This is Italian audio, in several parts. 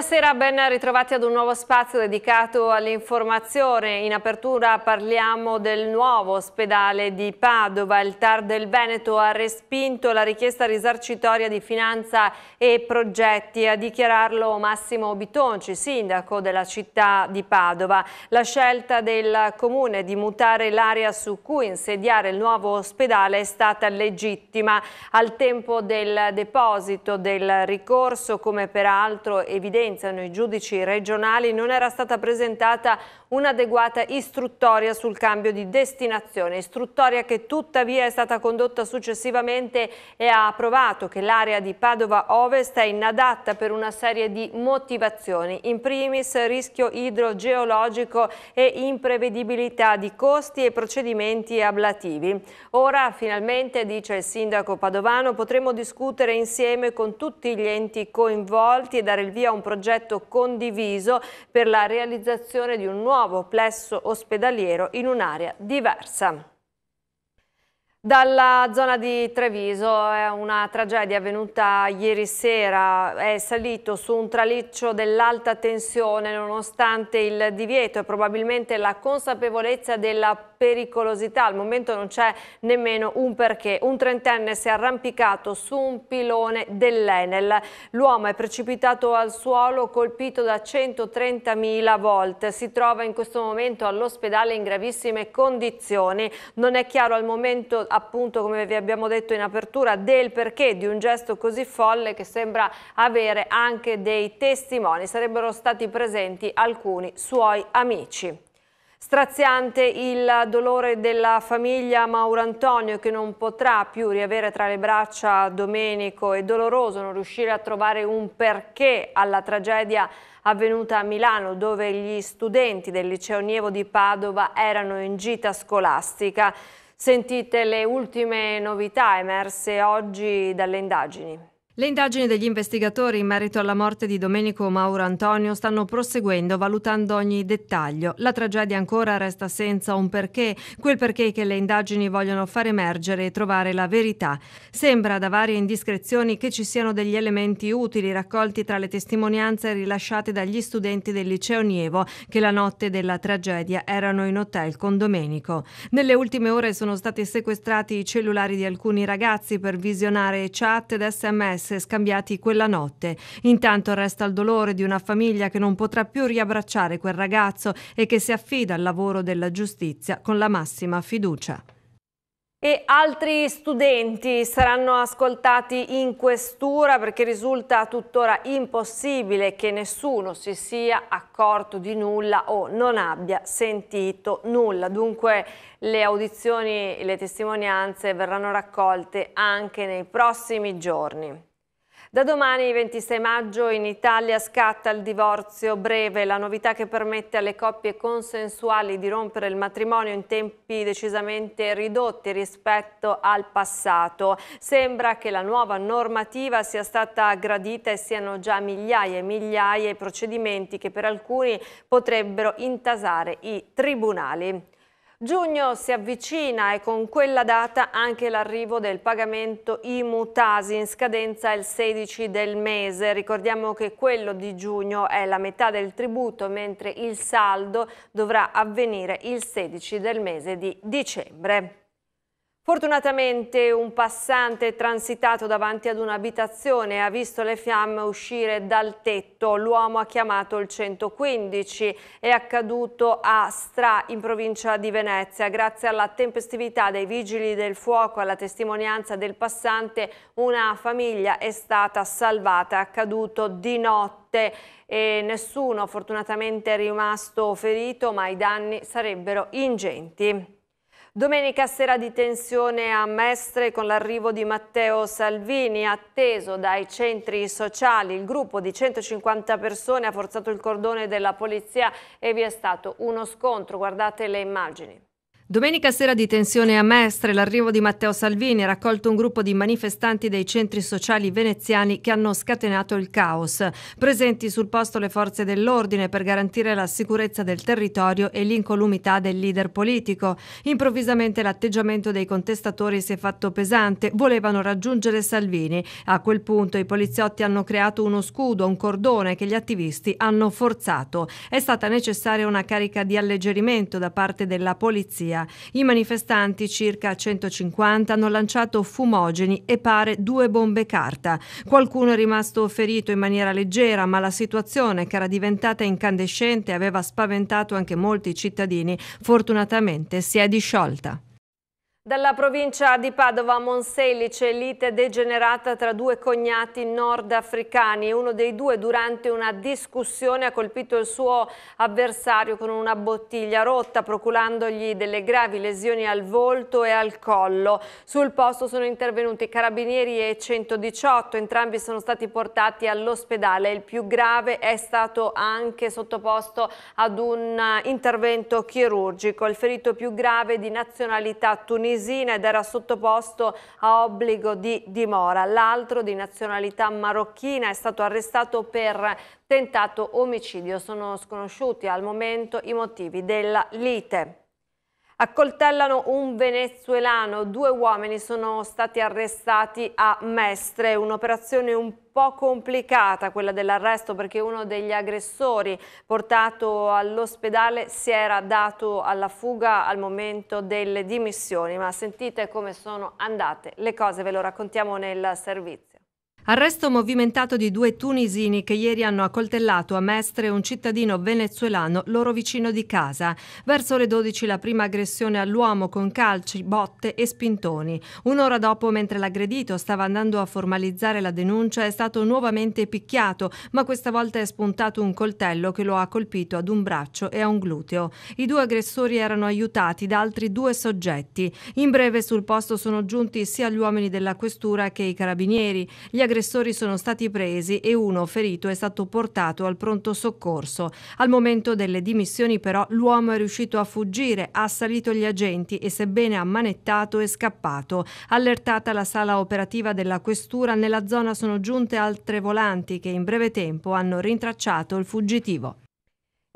Buonasera, ben ritrovati ad un nuovo spazio dedicato all'informazione. In apertura parliamo del nuovo ospedale di Padova. Il TAR del Veneto ha respinto la richiesta risarcitoria di finanza e progetti. A dichiararlo Massimo Bitonci, sindaco della città di Padova. La scelta del comune di mutare l'area su cui insediare il nuovo ospedale è stata legittima. Al tempo del deposito del ricorso, come peraltro evidente, sentenziano i giudici regionali non era stata presentata un'adeguata istruttoria sul cambio di destinazione, istruttoria che tuttavia è stata condotta successivamente e ha approvato che l'area di Padova Ovest è inadatta per una serie di motivazioni, in primis rischio idrogeologico e imprevedibilità di costi e procedimenti ablativi. Ora finalmente, dice il sindaco Padovano, potremo discutere insieme con tutti gli enti coinvolti e dare il via a un progetto progetto condiviso per la realizzazione di un nuovo plesso ospedaliero in un'area diversa. Dalla zona di Treviso è eh, una tragedia avvenuta ieri sera, è salito su un traliccio dell'alta tensione nonostante il divieto e probabilmente la consapevolezza della pericolosità. Al momento non c'è nemmeno un perché. Un trentenne si è arrampicato su un pilone dell'Enel. L'uomo è precipitato al suolo colpito da 130.000 volte. Si trova in questo momento all'ospedale in gravissime condizioni. Non è chiaro al momento, appunto, come vi abbiamo detto in apertura, del perché di un gesto così folle che sembra avere anche dei testimoni. Sarebbero stati presenti alcuni suoi amici. Straziante il dolore della famiglia Mauro Antonio che non potrà più riavere tra le braccia Domenico e doloroso non riuscire a trovare un perché alla tragedia avvenuta a Milano dove gli studenti del liceo Nievo di Padova erano in gita scolastica. Sentite le ultime novità emerse oggi dalle indagini. Le indagini degli investigatori in merito alla morte di Domenico Mauro Antonio stanno proseguendo, valutando ogni dettaglio. La tragedia ancora resta senza un perché, quel perché che le indagini vogliono far emergere e trovare la verità. Sembra da varie indiscrezioni che ci siano degli elementi utili raccolti tra le testimonianze rilasciate dagli studenti del liceo Nievo che la notte della tragedia erano in hotel con Domenico. Nelle ultime ore sono stati sequestrati i cellulari di alcuni ragazzi per visionare chat ed sms fax scambiati quella notte. Intanto resta il dolore di una famiglia che non potrà più riabbracciare quel ragazzo e che si affida al lavoro della giustizia con la massima fiducia. E altri studenti saranno ascoltati in questura perché risulta tuttora impossibile che nessuno si sia accorto di nulla o non abbia sentito nulla. Dunque le audizioni e le testimonianze verranno raccolte anche nei prossimi giorni. Da domani 26 maggio in Italia scatta il divorzio breve, la novità che permette alle coppie consensuali di rompere il matrimonio in tempi decisamente ridotti rispetto al passato. Sembra che la nuova normativa sia stata gradita e siano già migliaia e migliaia i procedimenti che per alcuni potrebbero intasare i tribunali. Giugno si avvicina e con quella data anche l'arrivo del pagamento IMU-TASI in scadenza il 16 del mese. Ricordiamo che quello di giugno è la metà del tributo, mentre il saldo dovrà avvenire il 16 del mese di dicembre. Fortunatamente un passante transitato davanti ad un'abitazione ha visto le fiamme uscire dal tetto. L'uomo ha chiamato il 115. È accaduto a Stra, in provincia di Venezia. Grazie alla tempestività dei vigili del fuoco, e alla testimonianza del passante, una famiglia è stata salvata. È accaduto di notte e nessuno fortunatamente è rimasto ferito, ma i danni sarebbero ingenti. Domenica sera di tensione a Mestre con l'arrivo di Matteo Salvini, atteso dai centri sociali. Il gruppo di 150 persone ha forzato il cordone della polizia e vi è stato uno scontro. Guardate le immagini. Domenica sera di tensione a Mestre, l'arrivo di Matteo Salvini ha raccolto un gruppo di manifestanti dei centri sociali veneziani che hanno scatenato il caos. Presenti sul posto le forze dell'ordine per garantire la sicurezza del territorio e l'incolumità del leader politico. Improvvisamente l'atteggiamento dei contestatori si è fatto pesante, volevano raggiungere Salvini. A quel punto i poliziotti hanno creato uno scudo, un cordone che gli attivisti hanno forzato. È stata necessaria una carica di alleggerimento da parte della polizia Tunisia. I manifestanti, circa 150, hanno lanciato fumogeni e pare due bombe carta. Qualcuno è rimasto ferito in maniera leggera, ma la situazione, che era diventata incandescente, aveva spaventato anche molti cittadini. Fortunatamente si è disciolta. Dalla provincia di Padova a Monselice lite degenerata tra due cognati nordafricani. Uno dei due durante una discussione ha colpito il suo avversario con una bottiglia rotta procurandogli delle gravi lesioni al volto e al collo. Sul posto sono intervenuti carabinieri e 118, entrambi sono stati portati all'ospedale. Il più grave è stato anche sottoposto ad un intervento chirurgico. Il ferito più grave di nazionalità tunisina tunisina ed era sottoposto a obbligo di dimora. L'altro, di nazionalità marocchina, è stato arrestato per tentato omicidio. Sono sconosciuti al momento i motivi della lite. Accoltellano un venezuelano, due uomini sono stati arrestati a Mestre, un'operazione un po' complicata quella dell'arresto perché uno degli aggressori portato all'ospedale si era dato alla fuga al momento delle dimissioni, ma sentite come sono andate le cose, ve lo raccontiamo nel servizio. Arresto movimentato di due tunisini che ieri hanno accoltellato a Mestre un cittadino venezuelano loro vicino di casa. Verso le 12 la prima aggressione all'uomo con calci, botte e spintoni. Un'ora dopo, mentre l'aggredito stava andando a formalizzare la denuncia, è stato nuovamente picchiato, ma questa volta è spuntato un coltello che lo ha colpito ad un braccio e a un gluteo. I due aggressori erano aiutati da altri due soggetti. In breve sul posto sono giunti sia gli uomini della questura che i carabinieri. Gli aggressori aggressori sono stati presi e uno ferito è stato portato al pronto soccorso. Al momento delle dimissioni però l'uomo è riuscito a fuggire, ha assalito gli agenti e sebbene ammanettato è scappato. Allertata la sala operativa della questura, nella zona sono giunte altre volanti che in breve tempo hanno rintracciato il fuggitivo.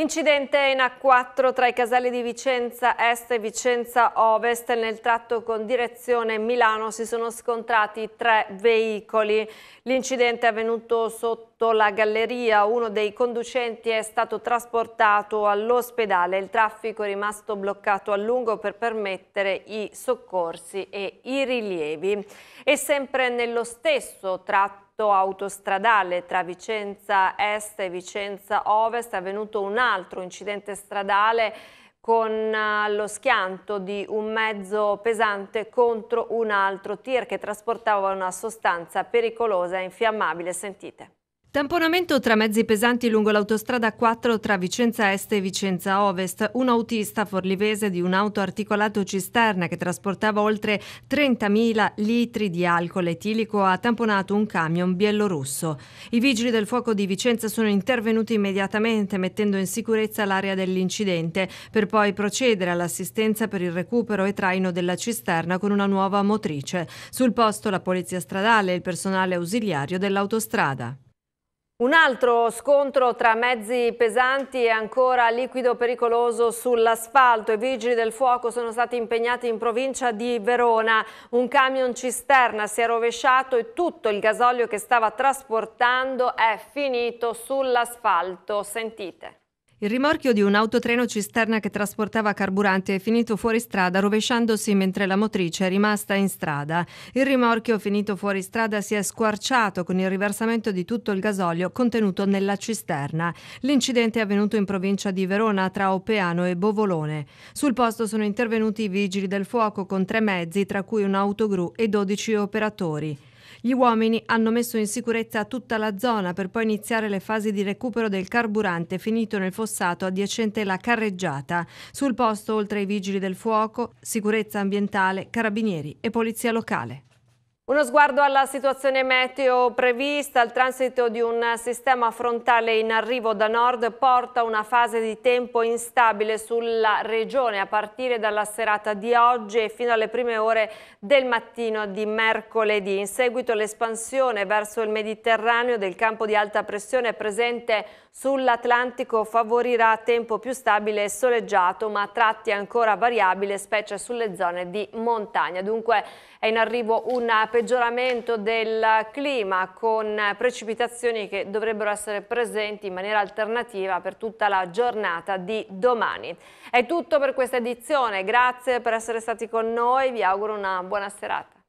Incidente in A4 tra i caselli di Vicenza Est e Vicenza Ovest nel tratto con direzione Milano si sono scontrati tre veicoli. L'incidente è avvenuto sotto la galleria, uno dei conducenti è stato trasportato all'ospedale, il traffico è rimasto bloccato a lungo per permettere i soccorsi e i rilievi. E sempre nello stesso tratto conflitto autostradale tra Vicenza Est e Vicenza Ovest è avvenuto un altro incidente stradale con eh, lo schianto di un mezzo pesante contro un altro tir che trasportava una sostanza pericolosa e infiammabile. Sentite. Tamponamento tra mezzi pesanti lungo l'autostrada 4 tra Vicenza Est e Vicenza Ovest. Un autista forlivese di un auto articolato cisterna che trasportava oltre 30.000 litri di alcol etilico ha tamponato un camion bielorusso. I vigili del fuoco di Vicenza sono intervenuti immediatamente mettendo in sicurezza l'area dell'incidente per poi procedere all'assistenza per il recupero e traino della cisterna con una nuova motrice. Sul posto la polizia stradale e il personale ausiliario dell'autostrada. Un altro scontro tra mezzi pesanti e ancora liquido pericoloso sull'asfalto. I vigili del fuoco sono stati impegnati in provincia di Verona. Un camion cisterna si è rovesciato e tutto il gasolio che stava trasportando è finito sull'asfalto. Sentite. Il rimorchio di un autotreno cisterna che trasportava carburante è finito fuori strada rovesciandosi mentre la motrice è rimasta in strada. Il rimorchio finito fuori strada si è squarciato con il riversamento di tutto il gasolio contenuto nella cisterna. L'incidente è avvenuto in provincia di Verona tra Opeano e Bovolone. Sul posto sono intervenuti i vigili del fuoco con tre mezzi, tra cui un autogru e 12 operatori. Gli uomini hanno messo in sicurezza tutta la zona per poi iniziare le fasi di recupero del carburante finito nel fossato adiacente la carreggiata. Sul posto, oltre ai vigili del fuoco, sicurezza ambientale, carabinieri e polizia locale. Uno sguardo alla situazione meteo prevista, il transito di un sistema frontale in arrivo da nord porta una fase di tempo instabile sulla regione a partire dalla serata di oggi e fino alle prime ore del mattino di mercoledì. In seguito l'espansione verso il Mediterraneo del campo di alta pressione è presente Sull'Atlantico favorirà tempo più stabile e soleggiato, ma tratti ancora variabile, specie sulle zone di montagna. Dunque è in arrivo un peggioramento del clima con precipitazioni che dovrebbero essere presenti in maniera alternativa per tutta la giornata di domani. È tutto per questa edizione, grazie per essere stati con noi, vi auguro una buona serata.